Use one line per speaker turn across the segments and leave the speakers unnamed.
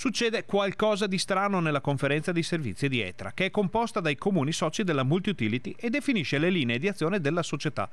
succede qualcosa di strano nella conferenza di servizi di ETRA, che è composta dai comuni soci della multiutility e definisce le linee di azione della società.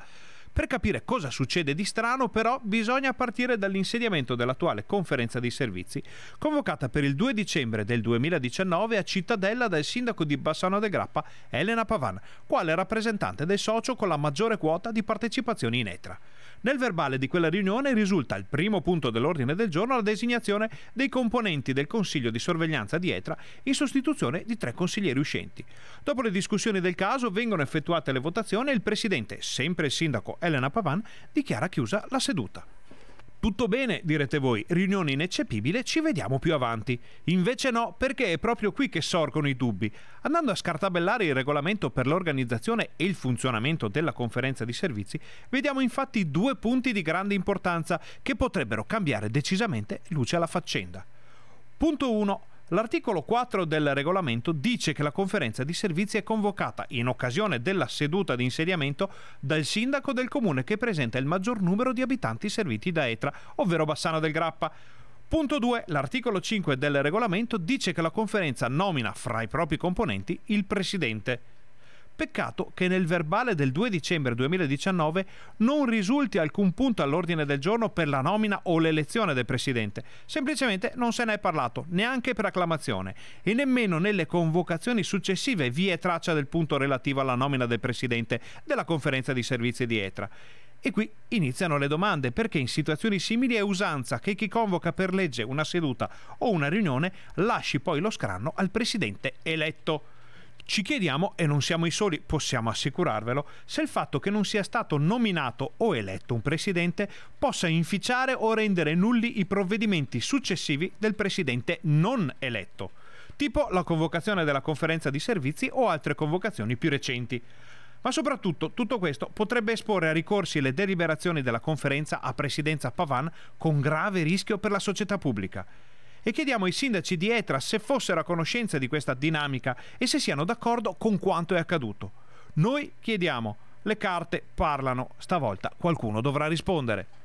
Per capire cosa succede di strano, però, bisogna partire dall'insediamento dell'attuale conferenza di servizi, convocata per il 2 dicembre del 2019 a Cittadella dal sindaco di Bassano de Grappa, Elena Pavan, quale rappresentante del socio con la maggiore quota di partecipazioni in ETRA. Nel verbale di quella riunione risulta il primo punto dell'ordine del giorno la designazione dei componenti del Consiglio di sorveglianza di ETRA in sostituzione di tre consiglieri uscenti. Dopo le discussioni del caso vengono effettuate le votazioni e il presidente, sempre il sindaco Elena Pavan, dichiara chiusa la seduta. Tutto bene, direte voi, riunione ineccepibile, ci vediamo più avanti. Invece no, perché è proprio qui che sorgono i dubbi. Andando a scartabellare il regolamento per l'organizzazione e il funzionamento della conferenza di servizi, vediamo infatti due punti di grande importanza che potrebbero cambiare decisamente luce alla faccenda. Punto 1. L'articolo 4 del regolamento dice che la conferenza di servizi è convocata in occasione della seduta di insediamento dal sindaco del comune che presenta il maggior numero di abitanti serviti da ETRA, ovvero Bassano del Grappa. Punto 2. L'articolo 5 del regolamento dice che la conferenza nomina fra i propri componenti il presidente. Peccato che nel verbale del 2 dicembre 2019 non risulti alcun punto all'ordine del giorno per la nomina o l'elezione del Presidente, semplicemente non se ne è parlato neanche per acclamazione e nemmeno nelle convocazioni successive vi è traccia del punto relativo alla nomina del Presidente della conferenza di servizi di ETRA. E qui iniziano le domande, perché in situazioni simili è usanza che chi convoca per legge una seduta o una riunione lasci poi lo scranno al presidente eletto. Ci chiediamo, e non siamo i soli, possiamo assicurarvelo, se il fatto che non sia stato nominato o eletto un presidente possa inficiare o rendere nulli i provvedimenti successivi del presidente non eletto, tipo la convocazione della conferenza di servizi o altre convocazioni più recenti. Ma soprattutto tutto questo potrebbe esporre a ricorsi le deliberazioni della conferenza a presidenza Pavan con grave rischio per la società pubblica e chiediamo ai sindaci di Etra se fossero a conoscenza di questa dinamica e se siano d'accordo con quanto è accaduto. Noi chiediamo, le carte parlano, stavolta qualcuno dovrà rispondere.